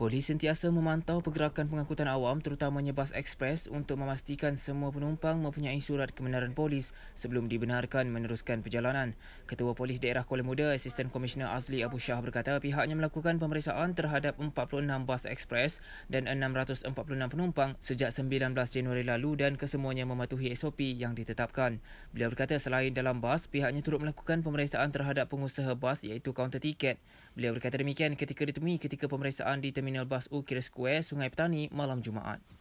Polis sentiasa memantau pergerakan pengangkutan awam terutamanya bas ekspres untuk memastikan semua penumpang mempunyai surat kebenaran polis sebelum dibenarkan meneruskan perjalanan. Ketua Polis Daerah Kuala Muda, Asisten Komisioner Azli Abu Shah berkata pihaknya melakukan pemeriksaan terhadap 46 bas ekspres dan 646 penumpang sejak 19 Januari lalu dan kesemuanya mematuhi SOP yang ditetapkan. Beliau berkata selain dalam bas, pihaknya turut melakukan pemeriksaan terhadap pengusaha bas iaitu kaunter tiket. Beliau berkata demikian ketika ditemui ketika pemeriksaan di Terminal terminal bas Ukir Square, Sungai Petani malam Jumaat.